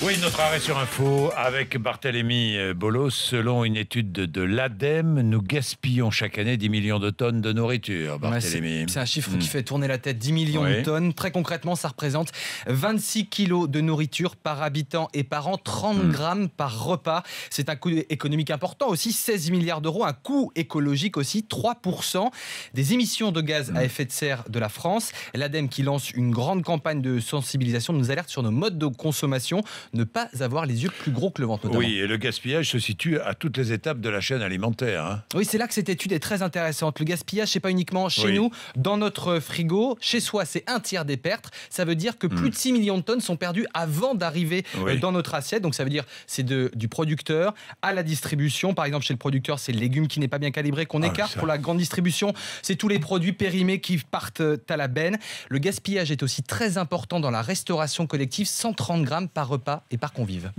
Oui, notre arrêt sur info avec Barthélémy euh, Bolos. Selon une étude de, l'ADEME, nous gaspillons chaque année 10 millions de tonnes de nourriture. c'est un chiffre qui hmm. fait tourner la tête. 10 millions de tonnes. Très concrètement, ça représente 26 kilos de nourriture par habitant et par an, 30 hmm. grammes par repas. C'est un coût économique important aussi, 16 milliards d'euros. Un coût écologique aussi, 3% des émissions de gaz à hmm. effet de serre de la France. L'ADEME qui lance une grande campagne de sensibilisation nous alerte sur nos modes de consommation ne pas avoir les yeux plus gros que le ventre. Oui, et le gaspillage se situe à toutes les étapes de la chaîne alimentaire. Hein. Oui, c'est là que cette étude est très intéressante. Le gaspillage, c'est pas uniquement chez nous, dans notre frigo, chez soi, c'est un tiers des pertes. Ça veut dire que hmm. plus de 6 millions de tonnes sont perdues avant d'arriver euh, dans notre assiette. Donc ça veut dire c'est du producteur à la distribution. Par exemple, chez le producteur, c'est le légume qui n'est pas bien calibré qu'on ah, écarte. Pour la grande distribution, c'est tous les produits périmés qui partent euh, à la benne. Le gaspillage est aussi très important dans la restauration collective, 130 grammes par repas et par convive.